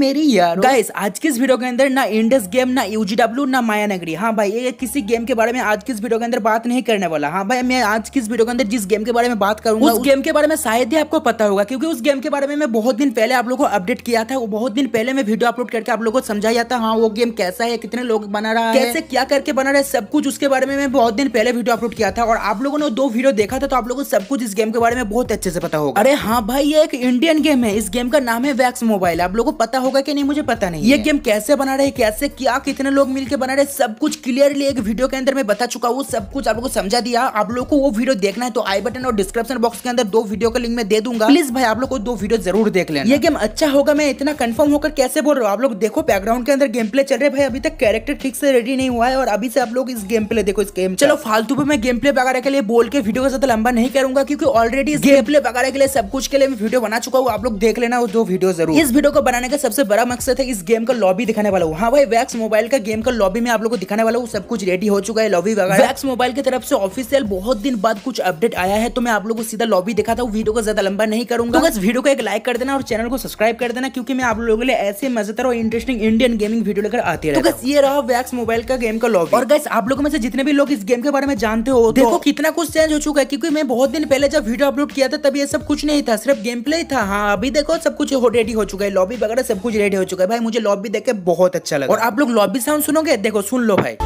मेरी यार गाइस आज के इस वीडियो के अंदर ना इंडस गेम ना यूजीडब्ल्यू ना माया नगरी हाँ भाई ये किसी गेम के बारे में आज के इस वीडियो के अंदर बात नहीं करने वाला हाँ भाई मैं आज किस वीडियो के अंदर जिस गेम के बारे में बात करूंगा उस गेम के बारे में शायद ही आपको पता होगा क्योंकि उस गेम के बारे में मैं बहुत दिन पहले आप लोगों को अपडेट किया था बहुत दिन पहले मैं वीडियो अपलोड करके आप लोगों को समझाया था हाँ वो गेम कैसा है कितने लोग बना रहा है कैसे क्या करके बना रहा है सब कुछ उसके बारे में मैं बहुत दिन पहले वीडियो अपलोड किया था और आप लोगों ने दो वीडियो देखा था तो आप लोगों को सब कुछ इस गेम के बारे में बहुत अच्छे से पता होगा अरे हाँ भाई ये एक इंडियन गेम है इस गेम का नाम है वैक्स मोबाइल आप लोगों को पता होगा होगा कि नहीं मुझे पता नहीं ये गेम कैसे बना रहे कैसे क्या कितने लोग मिलकर बना रहे सब कुछ क्लियरली एक वीडियो के अंदर मैं बता चुका हूँ सब कुछ आप लोगों को समझा दिया आप लोग को वो वीडियो देखना है तो आई बटन और डिस्क्रिप्शन बॉक्स के अंदर दो वीडियो का लिंक मैं दे दूंगा प्लीज भाई आप लोग को दो वीडियो जरूर देख लेना ये गेम अच्छा होगा मैं इतना कंफर्म होकर कैसे बोल रहा हूँ आप लोग देखो बैकग्राउंड के अंदर गेम प्ले चल रहे भाई अभी तक कैरेक्टर ठीक से रेडी नहीं हुआ है और अभी से आप लोग इस गेम प्ले देखो इस गेम चलो फालतू पे मैं गेम प्ले वगैरह के लिए बोल के वीडियो के साथ लंबा नहीं करूंगा क्योंकि ऑलरेडी इस गेम प्ले वगैरह के लिए सब कुछ के लिए मैं वीडियो बना चुका हूँ आप लोग देख लेना वो दो वीडियो जरूर इस वीडियो को बनाने का सबसे सबसे बड़ा मकसद है इस गेम का लॉबी दिखाने वाला हूँ हाँ भाई वैक्स मोबाइल का गेम का लॉबी में आप लोगों को दिखाने वाला हूँ सब कुछ रेडी हो चुका है लॉबी वगैरह वैक्स मोबाइल की तरफ से ऑफिसियल बहुत दिन बाद कुछ अपडेट आया है तो मैं आप लोग को सीधा लॉबी दिखाता हूँ वीडियो को ज्यादा लंबा नहीं करूंगा तो बस वीडियो को एक लाइक कर देना और चैनल को सब्सक्राइब कर देना क्योंकि मैं आप लोगों के लिए ऐसे मजेदार और इंटरेस्टिंग इंडियन गेमिंग वीडियो लेकर आती तो है बस ये रहा वैक्स मोबाइल का गेम का लॉबी और गैस आप लोगों में से जितने भी लोग इस गेम के बारे में जानते हो देखो तो- कितना कुछ चेंज हो चुका है क्योंकि मैं बहुत दिन पहले जब वीडियो अपलोड किया था तब ये सब कुछ नहीं था सिर्फ गेम प्ले था हाँ अभी देखो सब कुछ रेडी हो चुका है लॉबी वगैरह सब कुछ कुछ रेडी हो चुका है भाई मुझे लॉबी देख के बहुत अच्छा लगा और आप लोग लॉबी साउंड सुनोगे देखो सुन लो भाई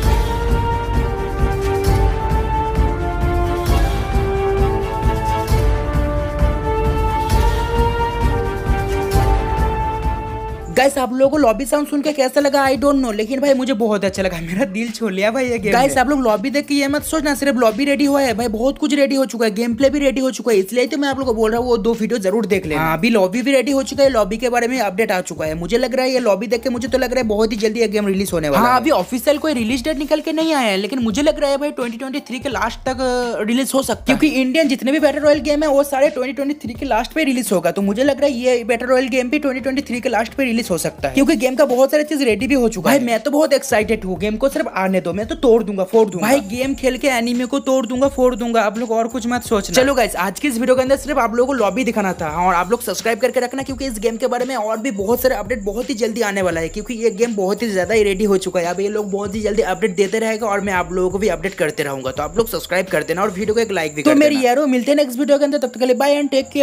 गाइस आप लोगों को लॉबी साउंड सुन के कैसा लगा आई डोंट नो लेकिन भाई मुझे बहुत अच्छा लगा मेरा दिल छोड़ लिया भाई ये गेम गाइस आप लोग लॉबी देख के ये मत सोचना सिर्फ लॉबी रेडी हुआ है भाई बहुत कुछ रेडी हो चुका है गेम प्ले भी रेडी हो चुका है इसलिए तो मैं आप लोग को बोल रहा हूँ वो दो वीडियो जरूर देख ले हाँ, अभी लॉबी भी रेडी हो चुका है लॉबी के बारे में अपडेट आ चुका है मुझे लग रहा है ये लॉबी देख के मुझे तो लग रहा है बहुत ही जल्दी ये गेम रिलीज होने वाला हाँ अभी ऑफिसियल कोई रिलीज डेट निकल के नहीं आया है लेकिन मुझे लग रहा है भाई ट्वेंटी के लास्ट तक रिलीज हो सकता है क्योंकि इंडियन जितने भी बैटर रॉयल गेम है वो सारे ट्वेंटी के लास्ट पे रिलीज होगा तो मुझे लग रहा है ये बैटर रॉयल गेम भी ट्वेंटी के लास्ट पे रिलीज हो सकता है क्योंकि गेम का बहुत सारी चीज रेडी भी हो चुका है मैं तो बहुत एक्साइटेड हूँ गेम को सिर्फ आने दो मैं तो तोड़ दूंगा फोड़ दूंगा भाई गेम खेल के एनिमे को तोड़ दूंगा फोड़ दूंगा आप लोग और कुछ मत सोच चलो गाइस आज की इस वीडियो के अंदर सिर्फ आप लोगों को लॉबी दिखाना था हाँ, और आप लोग सब्सक्राइब करके रखना क्योंकि इस गेम के बारे में और भी बहुत सारे अपडेट बहुत ही जल्दी आने वाला है क्योंकि ये गेम बहुत ही ज्यादा रेडी हो चुका है अब ये लोग बहुत ही जल्दी अपडेट देते रहेगा और मैं आप लोगों को भी अपडेट करते रहूंगा तो आप लोग सब्सक्राइब कर देना और वीडियो को एक लाइक भी तो मेरी यारो मिलते हैं नेक्स्ट वीडियो के अंदर तब तक के लिए बाय एंड टेक केयर